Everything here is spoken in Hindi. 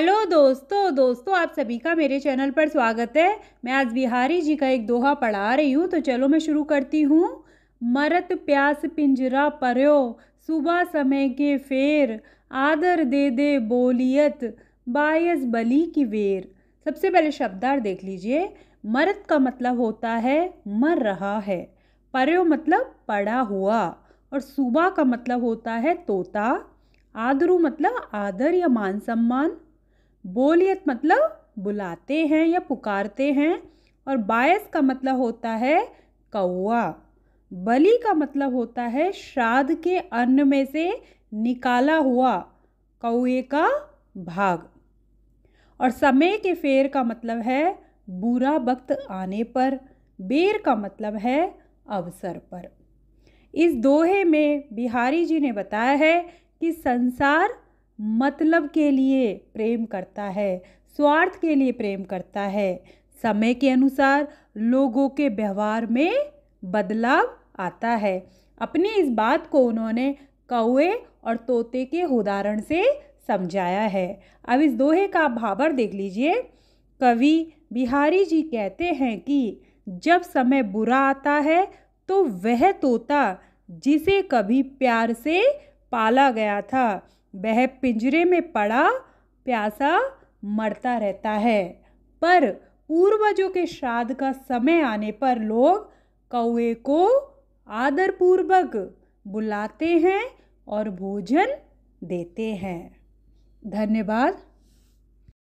हेलो दोस्तों दोस्तों आप सभी का मेरे चैनल पर स्वागत है मैं आज बिहारी जी का एक दोहा पढ़ा रही हूँ तो चलो मैं शुरू करती हूँ मरत प्यास पिंजरा पर्यो सुबह समय के फेर आदर दे दे बोलियत बायस बली की वेर सबसे पहले शब्दार देख लीजिए मरत का मतलब होता है मर रहा है पर्यो मतलब पड़ा हुआ और सुबह का मतलब होता है तोता आदरू मतलब आदर या मान सम्मान बोलियत मतलब बुलाते हैं या पुकारते हैं और बायस का मतलब होता है कौआ बलि का मतलब होता है श्राद्ध के अन्न में से निकाला हुआ कौए का भाग और समय के फेर का मतलब है बुरा वक्त आने पर बेर का मतलब है अवसर पर इस दोहे में बिहारी जी ने बताया है कि संसार मतलब के लिए प्रेम करता है स्वार्थ के लिए प्रेम करता है समय के अनुसार लोगों के व्यवहार में बदलाव आता है अपनी इस बात को उन्होंने कौए और तोते के उदाहरण से समझाया है अब इस दोहे का भावर देख लीजिए कवि बिहारी जी कहते हैं कि जब समय बुरा आता है तो वह तोता जिसे कभी प्यार से पाला गया था वह पिंजरे में पड़ा प्यासा मरता रहता है पर पूर्वजों के श्राद्ध का समय आने पर लोग कौए को आदरपूर्वक बुलाते हैं और भोजन देते हैं धन्यवाद